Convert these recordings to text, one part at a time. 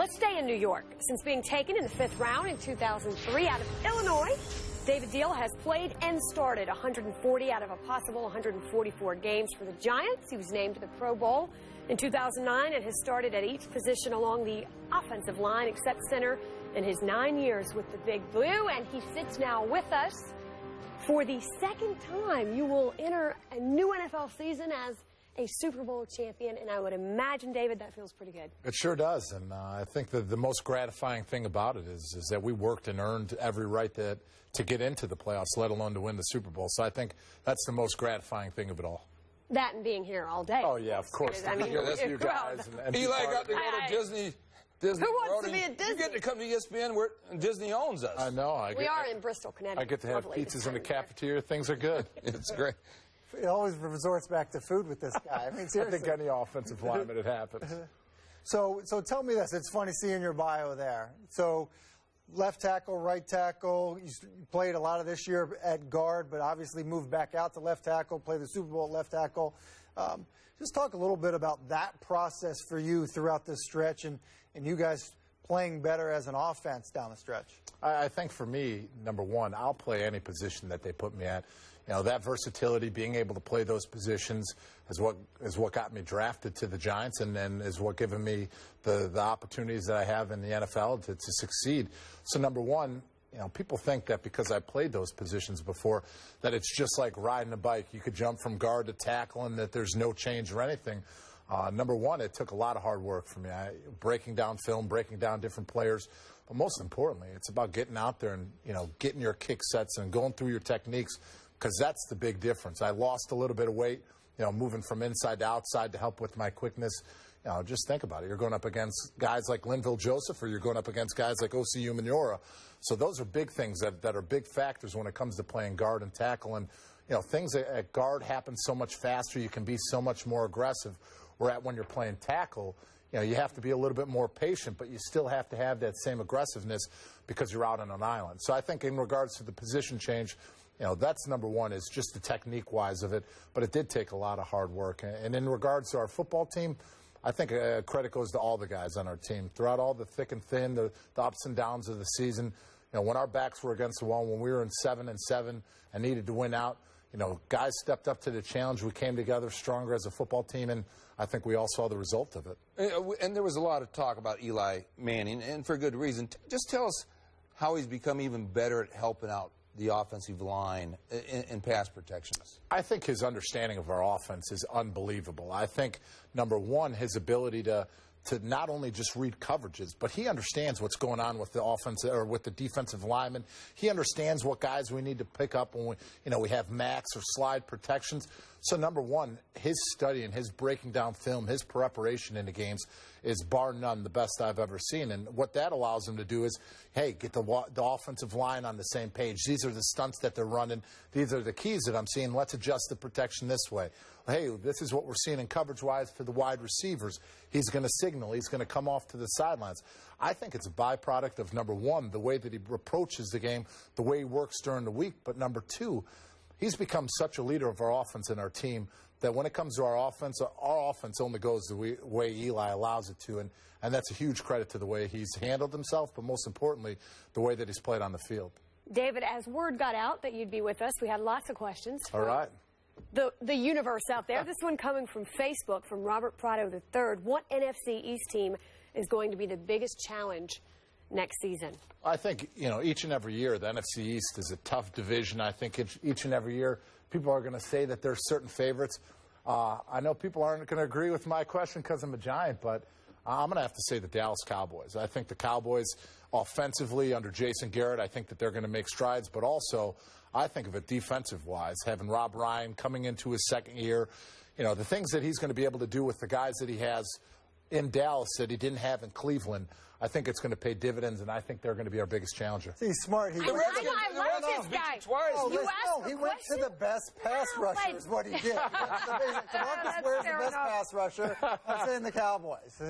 Let's stay in New York. Since being taken in the fifth round in 2003 out of Illinois, David Deal has played and started 140 out of a possible 144 games for the Giants. He was named to the Pro Bowl in 2009 and has started at each position along the offensive line except center in his nine years with the Big Blue. And he sits now with us for the second time. You will enter a new NFL season as a Super Bowl champion, and I would imagine, David, that feels pretty good. It sure does, and uh, I think that the most gratifying thing about it is is that we worked and earned every right that to get into the playoffs, let alone to win the Super Bowl. So I think that's the most gratifying thing of it all. That and being here all day. Oh yeah, of course. I mean, yeah, that's you guys. And, and Eli got to go to I, Disney. Disney. Who wants Brody, to be at Disney? You get to come to ESPN where Disney owns us. I know. I we get, are I, in Bristol, Connecticut. I get to have Lovely pizzas in the cafeteria. Things are good. it's great. It always resorts back to food with this guy. I mean, seriously. I think any offensive lineman, it happens. so, so tell me this. It's funny seeing your bio there. So, left tackle, right tackle. You played a lot of this year at guard, but obviously moved back out to left tackle. Played the Super Bowl at left tackle. Um, just talk a little bit about that process for you throughout this stretch, and and you guys playing better as an offense down the stretch? I, I, think for me, number one, I'll play any position that they put me at know that versatility, being able to play those positions, is what is what got me drafted to the Giants, and then is what given me the the opportunities that I have in the NFL to, to succeed. So number one, you know, people think that because I played those positions before, that it's just like riding a bike. You could jump from guard to tackle, and that there's no change or anything. Uh, number one, it took a lot of hard work for me. I, breaking down film, breaking down different players, but most importantly, it's about getting out there and you know getting your kick sets and going through your techniques because that's the big difference. I lost a little bit of weight, you know, moving from inside to outside to help with my quickness. You know, just think about it. You're going up against guys like Linville Joseph, or you're going up against guys like OCU Minora. So those are big things that, that are big factors when it comes to playing guard and tackle. And, you know, things at guard happen so much faster. You can be so much more aggressive. Where at when you're playing tackle, you know, you have to be a little bit more patient, but you still have to have that same aggressiveness because you're out on an island. So I think in regards to the position change, you know, that's number one is just the technique wise of it. But it did take a lot of hard work. And in regards to our football team, I think uh, credit goes to all the guys on our team throughout all the thick and thin, the, the ups and downs of the season. You know, when our backs were against the wall, when we were in seven and seven and needed to win out, you know, guys stepped up to the challenge. We came together stronger as a football team, and I think we all saw the result of it. Uh, uh, and there was a lot of talk about Eli Manning, and for good reason. Just tell us how he's become even better at helping out the offensive line in, in, pass protections? I think his understanding of our offense is unbelievable. I think, number one, his ability to to not only just read coverages, but he understands what's going on with the offense or with the defensive lineman. He understands what guys we need to pick up when we, you know, we have max or slide protections. So, number one, his study and his breaking down film, his preparation into games is bar none the best I've ever seen. And what that allows him to do is, hey, get the, the offensive line on the same page. These are the stunts that they're running. These are the keys that I'm seeing. Let's adjust the protection this way. Hey, this is what we're seeing in coverage wise for the wide receivers. He's going to signal, he's going to come off to the sidelines. I think it's a byproduct of number one, the way that he approaches the game, the way he works during the week, but number two, He's become such a leader of our offense and our team that when it comes to our offense, our offense only goes the way, Eli allows it to. And, and that's a huge credit to the way he's handled himself, but most importantly, the way that he's played on the field. David, as word got out that you'd be with us, we had lots of questions. All right the, the universe out there. This one coming from Facebook from Robert Prado III. What NFC East team is going to be the biggest challenge next season? I think, you know, each and every year, the NFC East is a tough division. I think each and every year, people are going to say that there's certain favorites. Uh, I know people aren't going to agree with my question because I'm a giant, but I'm going to have to say the Dallas Cowboys. I think the Cowboys, offensively under Jason Garrett, I think that they're going to make strides, but also I think of it defensive wise, having Rob Ryan coming into his second year, you know, the things that he's going to be able to do with the guys that he has in Dallas that he didn't have in Cleveland. I think it's going to pay dividends, and I think they're going to be our biggest challenger. He's smart. He I, went I, to, I, I love this guy. Twice. Oh, listen, no, he went to the best pass no, rusher, is what he did. Marcus Ware's the best pass rusher. I'm saying the Cowboys.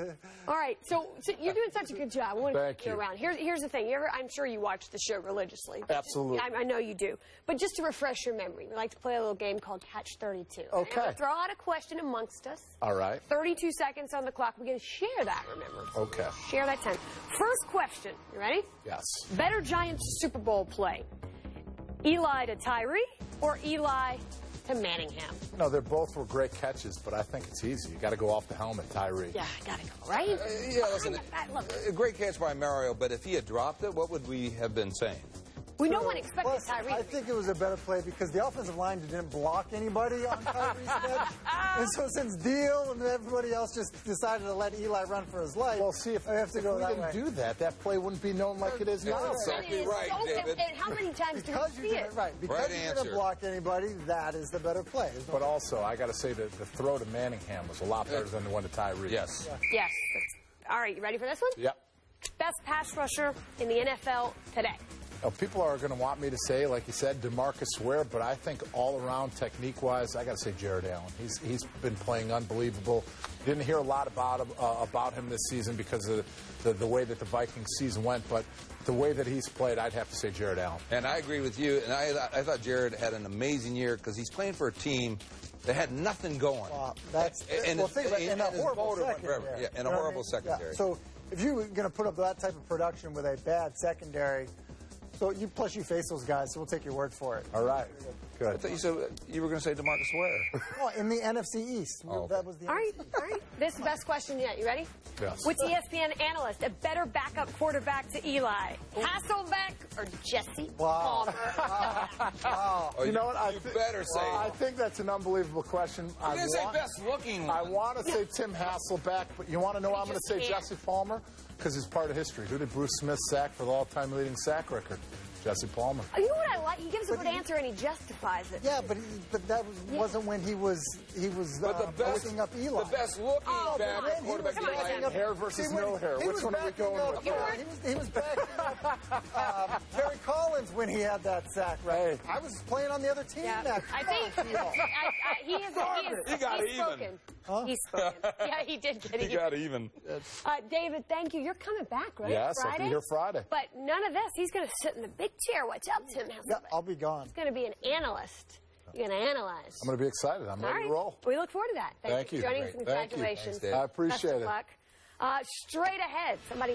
All right, so, so, you're doing such a good job. I want to Thank you around. Here, here's the thing. Ever, I'm sure you watch the show religiously. Absolutely. Just, I, I, know you do. But just to refresh your memory, we like to play a little game called Catch 32. Okay. throw out a question amongst us. All right. 32 seconds on the clock. We're going to share that, remember. Okay. Share that sentence. First question. You ready? Yes. Better Giants Super Bowl play? Eli to Tyree or Eli to Manningham? No, they're both were great catches, but I think it's easy. You got to go off the helmet, Tyree. Yeah, I got to go, right? Uh, yeah, listen, uh, a great catch by Mario, but if he had dropped it, what would we have been saying? We no one expected Plus, Tyree. I think it was a better play because the offensive line didn't block anybody on Tyree's bench. and so since Deal and everybody else just decided to let Eli run for his life, well, see if I have to if go if we didn't way. do that, that play wouldn't be known like it is now. That's exactly right, so, David. And, how many times do we see it? Right, because right you answer. didn't block anybody, that is the better play. but also, I got to say that the throw to Manningham was a lot better than the one to Tyree. Yes. Yes. All right, you ready for this one? Yep. Best pass rusher in the NFL today people are going to want me to say, like you said, Demarcus Ware, but I think all around technique wise, I got to say Jared Allen. He's he's been playing unbelievable. Didn't hear a lot about him, uh, about him this season because of the, the way that the Vikings season went, but the way that he's played, I'd have to say Jared Allen. And I agree with you. And I I thought Jared had an amazing year because he's playing for a team they had nothing going. that's and, well, think about, and, and, a horrible secondary. Yeah, and you know a horrible I mean? secondary. Yeah. So if you are going to put up that type of production with a bad secondary, so you plus you face those guys, so we'll take your word for it. All right, good. I thought you said you were going to say Demarcus Ware. Oh, in the NFC East, oh, okay. that was the. All right, all right. This is best question yet. You ready? Yes. Which ESPN analyst a better backup quarterback to Eli, Hasselbeck or Jesse wow. Palmer? wow. Oh, you know what? I you better say. I think that's an unbelievable question. I'm say best looking. One. I want to say Tim Hasselbeck, but you want to know? I'm going to say Jesse Palmer because he's part of history. Who did Bruce Smith sack for the all-time leading sack record? Jesse Palmer. You know what I like? He gives a but good he, answer and he justifies it. Yeah, but he, but that was, yeah. wasn't when he was he was but uh, the best, looking. up Eli. The best looking oh, man, quarterback was, Eli hair versus was, no hair. Which one are we going up, with? Yeah, he, was, he was backing up uh, Jerry Collins when he had that sack. Right. Hey. I was playing on the other team. Yeah. I think I, I, he is. He, is, he got he's even. Spoken. Huh? Oh. He's yeah, he did get he even. got even. Uh, David, thank you. You're coming back, right? Yes, Friday? I'll be here Friday. But none of this. He's going to sit in the big chair. Watch out, Tim. Yeah, I'll be gone. He's going to be an analyst. You're going to analyze. I'm going to be excited. I'm All ready right. to roll. We look forward to that. Thank, thank you for joining us. Congratulations. Thank you. Thanks, I appreciate Best it. Of luck. Uh, straight ahead, somebody.